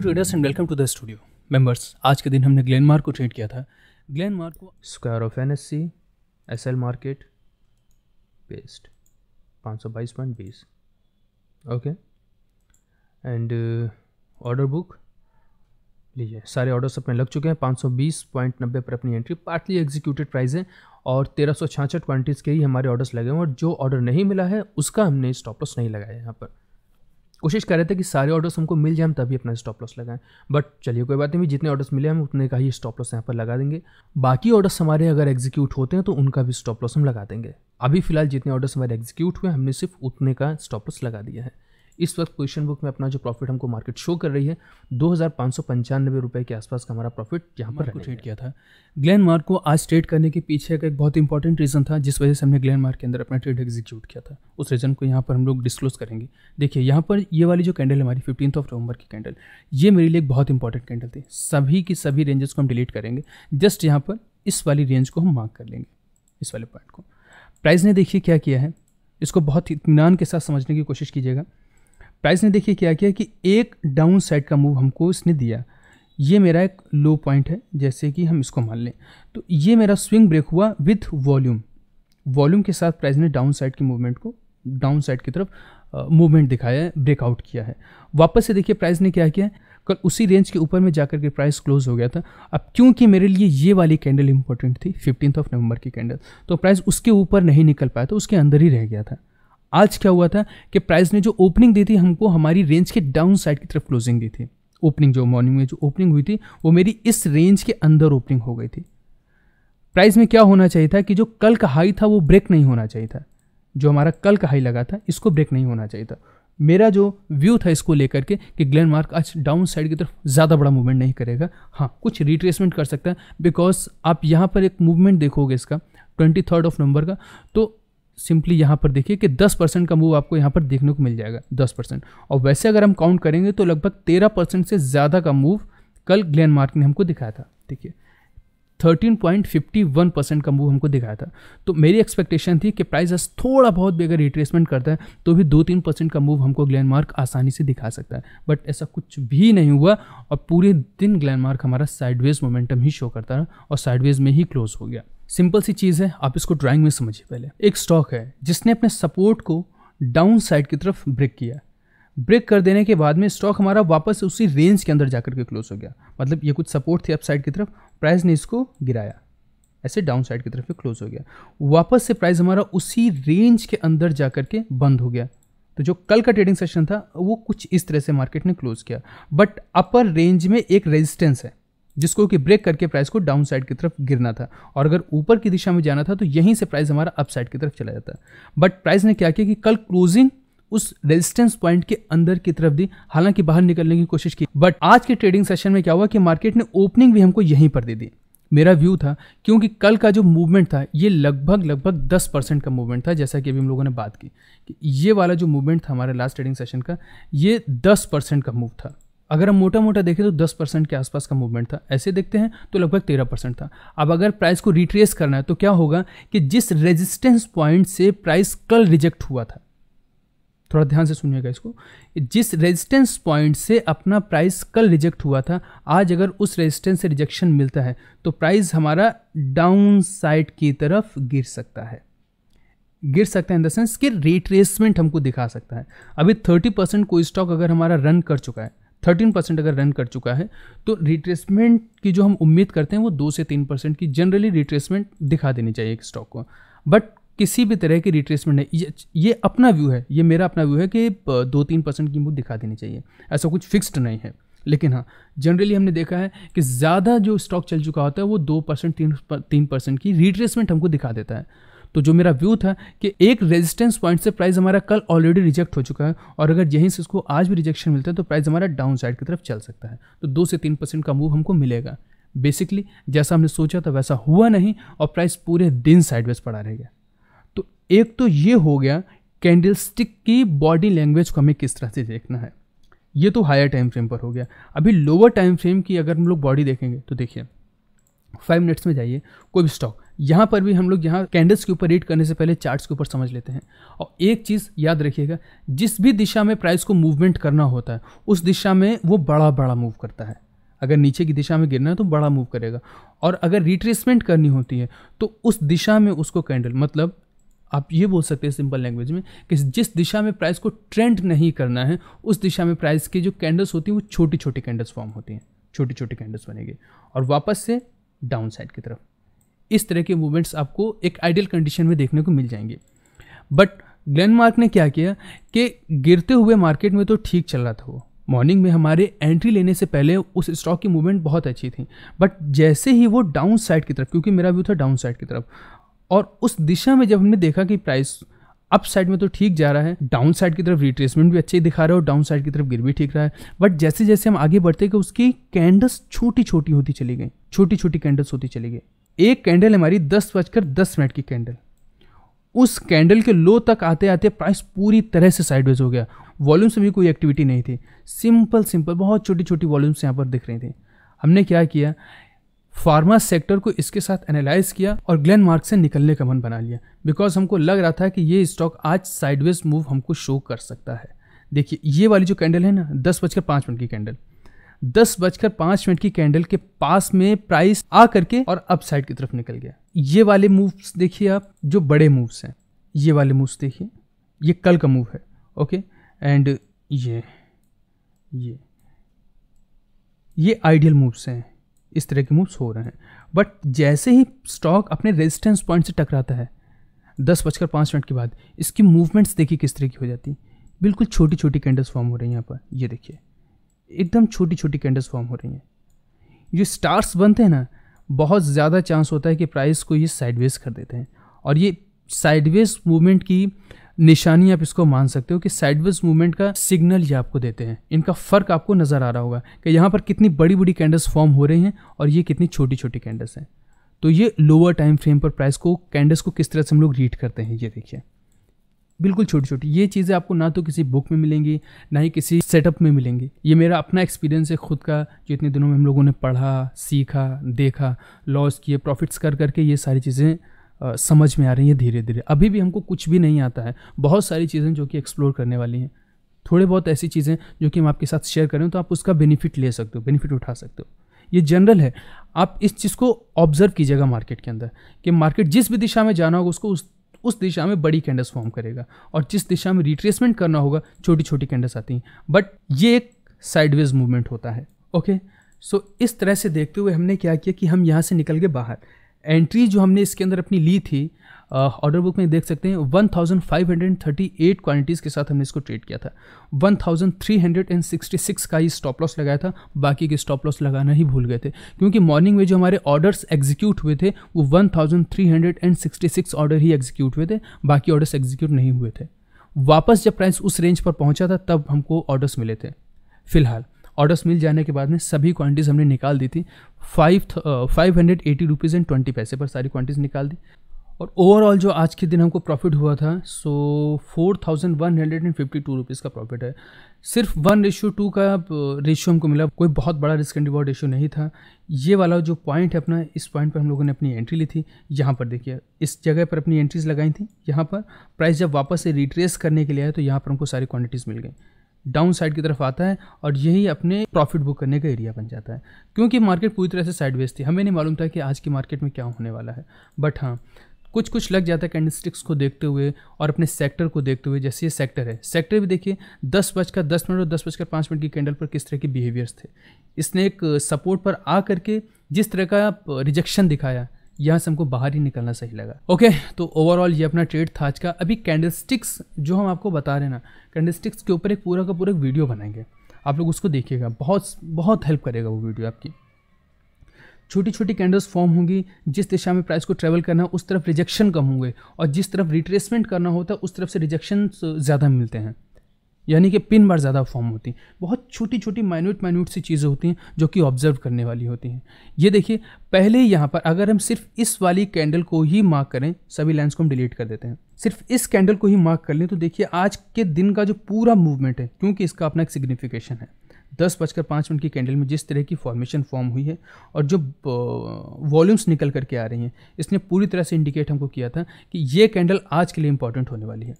hello traders and welcome to the studio members आज के दिन हमने ग्लेन को ट्रेड किया था ग्लेन को square off N S C S L market पेस्ट पाँच सौ बाईस पॉइंट बीस ओके एंड ऑर्डर बुक लीजिए सारे ऑर्डर्स अपने लग चुके हैं पाँच सौ बीस पॉइंट नब्बे पर अपनी एंट्री पार्टली एग्जीक्यूटेड प्राइस है और तेरह सौ छाछठ क्वान्टिटीज़ के ही हमारे ऑर्डर्स लगे हैं और जो ऑर्डर नहीं मिला है उसका हमने स्टॉप लॉस नहीं लगाया यहाँ पर कोशिश कर रहे थे कि सारे ऑर्डर्स हमको मिल जाए हम तभी अपना स्टॉप लॉस लगाएं बट चलिए कोई बात नहीं जितने ऑर्डर्स मिले हम उतने का ही स्टॉप लॉस यहाँ पर लगा देंगे बाकी ऑर्डर्स हमारे अगर एग्जीक्यूट होते हैं तो उनका भी स्टॉप लॉस हम लगा देंगे अभी फिलहाल जितने ऑर्डर्स हमारे एग्जीक्यूट हुए हमने सिर्फ उतने का स्टॉप लॉस लगा दिया है इस वक्त पोजिशन बुक में अपना जो प्रॉफिट हमको मार्केट शो कर रही है दो हज़ार के आसपास का हमारा प्रॉफिट यहाँ पर ट्रेड किया था ग्लैन मार्क को आज ट्रेड करने के पीछे का एक बहुत इंपॉर्टेंट रीज़न था जिस वजह से हमने ग्लैन मार्क के अंदर अपना ट्रेड एग्जीक्यूट किया था उस रीज़न को यहाँ पर हम लोग डिस्क्लोज करेंगे देखिए यहाँ पर ये वाली जो कैंडल हमारी फिफ्टीन ऑफ नवंबर की कैंडल ये मेरे लिए एक बहुत इंपॉर्टेंट कैंडल थी सभी की सभी रेंजेस को हम डिलीट करेंगे जस्ट यहाँ पर इस वाली रेंज को हम मार्क कर लेंगे इस वाले पॉइंट को प्राइस ने देखिए क्या किया है इसको बहुत इतमान के साथ समझने की कोशिश कीजिएगा प्राइस ने देखिए क्या किया कि एक डाउन साइड का मूव हमको इसने दिया ये मेरा एक लो पॉइंट है जैसे कि हम इसको मान लें तो ये मेरा स्विंग ब्रेक हुआ विथ वॉल्यूम वॉल्यूम के साथ प्राइस ने डाउन साइड की मूवमेंट को डाउन साइड की तरफ मूवमेंट दिखाया है ब्रेकआउट किया है वापस से देखिए प्राइस ने क्या किया कल उसी रेंज के ऊपर में जाकर के प्राइस क्लोज हो गया था अब क्योंकि मेरे लिए ये वाली कैंडल इंपॉर्टेंट थी फिफ्टीन ऑफ नवंबर की कैंडल तो प्राइस उसके ऊपर नहीं निकल पाया था उसके अंदर ही रह गया था आज क्या हुआ था कि प्राइस ने जो ओपनिंग दी थी हमको हमारी रेंज के डाउन साइड की तरफ क्लोजिंग दी थी ओपनिंग जो मॉर्निंग में जो ओपनिंग हुई थी वो मेरी इस रेंज के अंदर ओपनिंग हो गई थी प्राइस में क्या होना चाहिए था कि जो कल का हाई था वो ब्रेक नहीं होना चाहिए था जो हमारा कल का हाई लगा था इसको ब्रेक नहीं होना चाहिए था मेरा जो व्यू था इसको लेकर के कि ग्लैंड मार्क आज डाउन साइड की तरफ ज़्यादा बड़ा मूवमेंट नहीं करेगा हाँ कुछ रिट्रेसमेंट कर सकता है बिकॉज आप यहाँ पर एक मूवमेंट देखोगे इसका ट्वेंटी थर्ड ऑफ नवंबर का तो सिंपली यहाँ पर देखिए कि 10 परसेंट का मूव आपको यहाँ पर देखने को मिल जाएगा 10 परसेंट और वैसे अगर हम काउंट करेंगे तो लगभग 13 परसेंट से ज़्यादा का मूव कल ग्लैन मार्क ने हमको दिखाया था देखिए 13.51 परसेंट का मूव हमको दिखाया था तो मेरी एक्सपेक्टेशन थी कि प्राइस थोड़ा बहुत भी अगर रिट्रेसमेंट करता है तो भी दो तीन परसेंट का मूव हमको ग्लैन मार्क आसानी से दिखा सकता है बट ऐसा कुछ भी नहीं हुआ और पूरे दिन ग्लैन मार्क हमारा साइडवेज मोमेंटम ही शो करता रहा और साइडवेज में ही क्लोज हो गया सिंपल सी चीज़ है आप इसको ड्राइंग में समझिए पहले एक स्टॉक है जिसने अपने सपोर्ट को डाउन साइड की तरफ ब्रेक किया ब्रेक कर देने के बाद में स्टॉक हमारा वापस उसी रेंज के अंदर जाकर के क्लोज हो गया मतलब ये कुछ सपोर्ट थी अप साइड की तरफ प्राइस ने इसको गिराया ऐसे डाउन साइड की तरफ क्लोज हो गया वापस से प्राइस हमारा उसी रेंज के अंदर जा के बंद हो गया तो जो कल का ट्रेडिंग सेशन था वो कुछ इस तरह से मार्केट ने क्लोज किया बट अपर रेंज में एक रेजिस्टेंस है जिसको कि ब्रेक करके प्राइस को डाउन साइड की तरफ गिरना था और अगर ऊपर की दिशा में जाना था तो यहीं से प्राइस हमारा अप साइड की तरफ चला जाता बट प्राइस ने क्या किया कि कल क्लोजिंग उस रेजिस्टेंस पॉइंट के अंदर की तरफ दी हालांकि बाहर निकलने की कोशिश की बट आज के ट्रेडिंग सेशन में क्या हुआ कि मार्केट ने ओपनिंग भी हमको यहीं पर दे दी मेरा व्यू था क्योंकि कल का जो मूवमेंट था ये लगभग लगभग 10 परसेंट का मूवमेंट था जैसा कि अभी हम लोगों ने बात की कि ये वाला जो मूवमेंट था हमारे लास्ट ट्रेडिंग सेशन का ये 10 परसेंट का मूव था अगर हम मोटा मोटा देखें तो 10 परसेंट के आसपास का मूवमेंट था ऐसे देखते हैं तो लगभग 13 परसेंट था अब अगर प्राइस को रिट्रेस करना है तो क्या होगा कि जिस रेजिस्टेंस पॉइंट से प्राइस कल रिजेक्ट हुआ था थोड़ा ध्यान से सुनिएगा इसको जिस रेजिस्टेंस पॉइंट से अपना प्राइस कल रिजेक्ट हुआ था आज अगर उस रेजिस्टेंस से रिजेक्शन मिलता है तो प्राइस हमारा डाउन साइड की तरफ गिर सकता है गिर सकता है इन द सेंस कि रिट्रेसमेंट हमको दिखा सकता है अभी थर्टी परसेंट कोई स्टॉक अगर हमारा रन कर चुका है थर्टीन परसेंट अगर रन कर चुका है तो रिट्रेसमेंट की जो हम उम्मीद करते हैं वो दो से तीन परसेंट की जनरली रिट्रेसमेंट दिखा देनी चाहिए एक स्टॉक को बट किसी भी तरह की रिट्रेसमेंट नहीं ये ये अपना व्यू है ये मेरा अपना व्यू है कि दो तीन परसेंट की मूव दिखा देनी चाहिए ऐसा कुछ फिक्स्ड नहीं है लेकिन हाँ जनरली हमने देखा है कि ज़्यादा जो स्टॉक चल चुका होता है वो दो परसेंट तीन तीन परसेंट की रिट्रेसमेंट हमको दिखा देता है तो जो मेरा व्यू था कि एक रेजिस्टेंस पॉइंट से प्राइस हमारा कल ऑलरेडी रिजेक्ट हो चुका है और अगर यहीं से इसको आज भी रिजेक्शन मिलता है तो प्राइस हमारा डाउन साइड की तरफ चल सकता है तो दो से तीन परसेंट का मूव हमको मिलेगा बेसिकली जैसा हमने सोचा था वैसा हुआ नहीं और प्राइस पूरे दिन साइडवेज पड़ा रह गया तो एक तो ये हो गया कैंडल स्टिक की बॉडी लैंग्वेज को हमें किस तरह से देखना है ये तो हायर टाइम फ्रेम पर हो गया अभी लोअर टाइम फ्रेम की अगर हम लोग बॉडी देखेंगे तो देखिए फाइव मिनट्स में जाइए कोई भी स्टॉक यहाँ पर भी हम लोग यहाँ कैंडल्स के ऊपर रीड करने से पहले चार्ट्स के ऊपर समझ लेते हैं और एक चीज़ याद रखिएगा जिस भी दिशा में प्राइस को मूवमेंट करना होता है उस दिशा में वो बड़ा बड़ा मूव करता है अगर नीचे की दिशा में गिरना है तो बड़ा मूव करेगा और अगर रिट्रेसमेंट करनी होती है तो उस दिशा में उसको कैंडल मतलब आप ये बोल सकते हैं सिंपल लैंग्वेज में कि जिस दिशा में प्राइस को ट्रेंड नहीं करना है उस दिशा में प्राइस की जो कैंडल्स होती हैं वो छोटी छोटी कैंडल्स फॉर्म होती हैं छोटी छोटी कैंडल्स बनेगी और वापस से डाउन साइड की तरफ इस तरह के मूवमेंट्स आपको एक आइडियल कंडीशन में देखने को मिल जाएंगे बट ग्लैन मार्क ने क्या किया कि गिरते हुए मार्केट में तो ठीक चल रहा था वो मॉर्निंग में हमारे एंट्री लेने से पहले उस स्टॉक की मूवमेंट बहुत अच्छी थी बट जैसे ही वो डाउन साइड की तरफ क्योंकि मेरा व्यू था डाउन साइड की तरफ और उस दिशा में जब हमने देखा कि प्राइस अप साइड में तो ठीक जा रहा है डाउन साइड की तरफ रिट्रेसमेंट भी अच्छे ही दिखा रहा है और डाउन साइड की तरफ गिर भी ठीक रहा है बट जैसे जैसे हम आगे बढ़ते गए उसकी कैंडल्स छोटी छोटी होती चली गई छोटी छोटी कैंडल्स होती चली गई एक कैंडल हमारी दस बजकर दस मिनट की कैंडल उस कैंडल के लो तक आते आते प्राइस पूरी तरह से साइडवेज हो गया वॉल्यूम्स में भी कोई एक्टिविटी नहीं थी सिंपल सिंपल बहुत छोटी छोटी वॉल्यूम्स यहाँ पर दिख रही थी हमने क्या किया फार्मा सेक्टर को इसके साथ एनालाइज किया और ग्लैन मार्क से निकलने का मन बना लिया बिकॉज हमको लग रहा था कि ये स्टॉक आज साइडवेज मूव हमको शो कर सकता है देखिए ये वाली जो कैंडल है ना दस बजकर पाँच मिनट की कैंडल दस बजकर पांच मिनट की कैंडल के पास में प्राइस आ करके और अपसाइड की तरफ निकल गया ये वाले मूव्स देखिए आप जो बड़े मूव्स हैं ये वाले मूव्स देखिए ये कल का मूव है ओके एंड ये ये ये आइडियल मूव्स हैं इस तरह के मूव्स हो रहे हैं बट जैसे ही स्टॉक अपने रेजिस्टेंस पॉइंट से टकराता है दस बजकर पाँच मिनट के बाद इसकी मूवमेंट्स देखिए किस तरह की हो जाती बिल्कुल छोटी छोटी कैंडल्स फॉर्म हो रही हैं यहाँ पर ये देखिए एकदम छोटी छोटी कैंडल्स फॉर्म हो रही हैं जो स्टार्स बनते हैं ना बहुत ज़्यादा चांस होता है कि प्राइस को ये साइडवेज कर देते हैं और ये साइडवेज मूवमेंट की निशानी आप इसको मान सकते हो कि साइडवेज मूवमेंट का सिग्नल ये आपको देते हैं इनका फ़र्क आपको नज़र आ रहा होगा कि यहाँ पर कितनी बड़ी बड़ी कैंडल्स फॉर्म हो रही हैं और ये कितनी छोटी छोटी कैंडल्स हैं तो ये लोअर टाइम फ्रेम पर प्राइस को कैंडल्स को किस तरह से हम लोग रीड करते हैं ये देखिए बिल्कुल छोटी छोटी ये चीज़ें आपको ना तो किसी बुक में मिलेंगी ना ही किसी सेटअप में मिलेंगी ये मेरा अपना एक्सपीरियंस है खुद का जो इतने दिनों में हम लोगों ने पढ़ा सीखा देखा लॉस किए प्रॉफिट्स कर करके ये सारी चीज़ें समझ में आ रही हैं धीरे धीरे अभी भी हमको कुछ भी नहीं आता है बहुत सारी चीज़ें जो कि एक्सप्लोर करने वाली हैं थोड़े बहुत ऐसी चीज़ें जो कि हम आपके साथ शेयर करें तो आप उसका बेनिफिट ले सकते हो बेनिफिट उठा सकते हो ये जनरल है आप इस चीज़ को ऑब्जर्व कीजिएगा मार्केट के अंदर कि मार्केट जिस भी दिशा में जाना होगा उसको उस उस दिशा में बड़ी कैंडल्स फॉर्म करेगा और जिस दिशा में रिट्रेसमेंट करना होगा छोटी छोटी कैंडल्स आती हैं बट ये एक साइडवेज मूवमेंट होता है ओके सो so, इस तरह से देखते हुए हमने क्या किया कि हम यहाँ से निकल के बाहर एंट्री जो हमने इसके अंदर अपनी ली थी ऑर्डर बुक में देख सकते हैं 1538 क्वांटिटीज़ के साथ हमने इसको ट्रेड किया था 1366 का ही स्टॉप लॉस लगाया था बाकी के स्टॉप लॉस लगाना ही भूल गए थे क्योंकि मॉर्निंग में जो हमारे ऑर्डर्स एग्जीक्यूट हुए थे वो 1366 ऑर्डर ही एग्जीक्यूट हुए थे बाकी ऑर्डर्स एग्जीक्यूट नहीं हुए थे वापस जब प्राइस उस रेंज पर पहुँचा था तब हमको ऑर्डर्स मिले थे फिलहाल ऑर्डर्स मिल जाने के बाद में सभी क्वांटिटीज हमने निकाल दी थी five five hundred eighty rupees and twenty पैसे पर सारी क्वांटिटीज निकाल दी और ओवरऑल जो आज के दिन हमको प्रॉफिट हुआ था so four thousand one hundred and fifty two rupees का प्रॉफिट है सिर्फ वन रेशियो टू का रेशियो uh, हमको मिला कोई बहुत बड़ा रिस्क एंड रिवॉर्ड रेशियो नहीं था ये वाला जो पॉइंट है अपना इस पॉइंट पर हम लोगों ने अपनी एंट्री ली थी यहाँ पर देखिए इस जगह पर अपनी एंट्रीज लगाई थी यहाँ पर प्राइस जब वापस से रिट्रेस करने के लिए आया तो यहाँ पर हमको सारी क्वान्टिटीज़ मिल गई डाउन साइड की तरफ आता है और यही अपने प्रॉफिट बुक करने का एरिया बन जाता है क्योंकि मार्केट पूरी तरह से साइड थी हमें नहीं मालूम था कि आज की मार्केट में क्या होने वाला है बट हाँ कुछ कुछ लग जाता है कैंडलस्टिक्स को देखते हुए और अपने सेक्टर को देखते हुए जैसे ये सेक्टर है सेक्टर भी देखिए दस बजकर दस मिनट और दस बजकर पाँच मिनट की कैंडल पर किस तरह के बिहेवियर्स थे इसने एक सपोर्ट पर आ करके जिस तरह का रिजेक्शन दिखाया यहाँ से हमको बाहर ही निकलना सही लगा ओके तो ओवरऑल ये अपना ट्रेड था आज का अभी कैंडल जो हम आपको बता रहे हैं ना कैंडल के ऊपर एक पूरा का पूरा एक वीडियो बनाएंगे आप लोग उसको देखिएगा बहुत बहुत हेल्प करेगा वो वीडियो आपकी छोटी छोटी कैंडल्स फॉर्म होंगी जिस दिशा में प्राइस को ट्रेवल करना है उस तरफ रिजेक्शन कम होंगे और जिस तरफ रिट्रेसमेंट करना होता है उस तरफ से रिजेक्शन ज़्यादा मिलते हैं यानी कि पिन बार ज़्यादा फॉर्म होती हैं बहुत छोटी छोटी माइन्यूट माइन्यूट सी चीज़ें होती हैं जो कि ऑब्जर्व करने वाली होती हैं ये देखिए पहले ही यहाँ पर अगर हम सिर्फ इस वाली कैंडल को ही मार्क करें सभी लाइन्स को हम डिलीट कर देते हैं सिर्फ इस कैंडल को ही मार्क कर लें तो देखिए आज के दिन का जो पूरा मूवमेंट है क्योंकि इसका अपना एक सिग्निफिकेशन है दस बजकर पाँच मिनट की कैंडल में जिस तरह की फॉर्मेशन फॉर्म हुई है और जो वॉल्यूम्स निकल करके आ रही हैं इसने पूरी तरह से इंडिकेट हमको किया था कि ये कैंडल आज के लिए इंपॉर्टेंट होने वाली है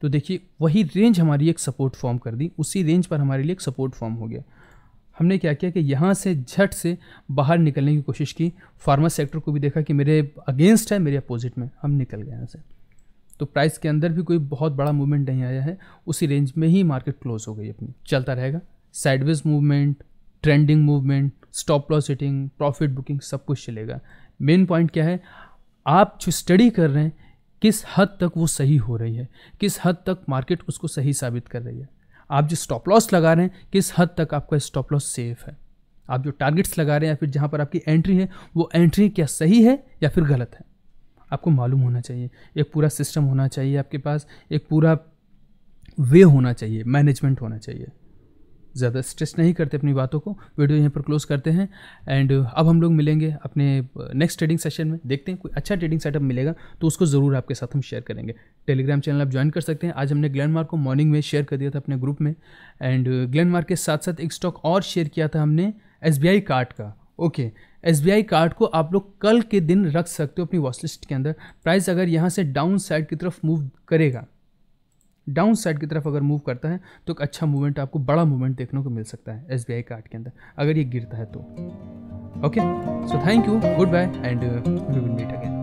तो देखिए वही रेंज हमारी एक सपोर्ट फॉर्म कर दी उसी रेंज पर हमारे लिए एक सपोर्ट फॉर्म हो गया हमने क्या किया कि यहाँ से झट से बाहर निकलने की कोशिश की फार्मा सेक्टर को भी देखा कि मेरे अगेंस्ट है मेरे अपोजिट में हम निकल गए यहाँ से तो प्राइस के अंदर भी कोई बहुत बड़ा मूवमेंट नहीं आया है उसी रेंज में ही मार्केट क्लोज हो गई अपनी चलता रहेगा sideways movement trending movement stop loss hitting profit booking सब कुछ चलेगा मेन पॉइंट क्या है आप जो स्टडी कर रहे हैं किस हद तक वो सही हो रही है किस हद तक मार्केट उसको सही साबित कर रही है आप जो स्टॉप लॉस लगा रहे हैं किस हद तक आपका स्टॉप लॉस सेफ है आप जो टारगेट्स लगा रहे हैं या फिर जहाँ पर आपकी एंट्री है वो एंट्री क्या सही है या फिर गलत है आपको मालूम होना चाहिए एक पूरा सिस्टम होना चाहिए आपके पास एक पूरा वे होना चाहिए मैनेजमेंट होना चाहिए ज़्यादा स्ट्रेस नहीं करते अपनी बातों को वीडियो यहीं पर क्लोज़ करते हैं एंड अब हम लोग मिलेंगे अपने नेक्स्ट ट्रेडिंग सेशन में देखते हैं कोई अच्छा ट्रेडिंग सेटअप मिलेगा तो उसको ज़रूर आपके साथ हम शेयर करेंगे टेलीग्राम चैनल आप ज्वाइन कर सकते हैं आज हमने मार्क को मॉर्निंग में शेयर कर दिया था अपने ग्रुप में एंड मार्क के साथ साथ एक स्टॉक और शेयर किया था हमने एस कार्ड का ओके एस कार्ड को आप लोग कल के दिन रख सकते हो अपनी वॉचलिस्ट के अंदर प्राइस अगर यहाँ से डाउन साइड की तरफ मूव करेगा डाउन साइड की तरफ अगर मूव करता है तो एक अच्छा मूवमेंट आपको बड़ा मूवमेंट देखने को मिल सकता है एस बी आई कार्ड के अंदर अगर ये गिरता है तो okay so thank you goodbye and we will meet again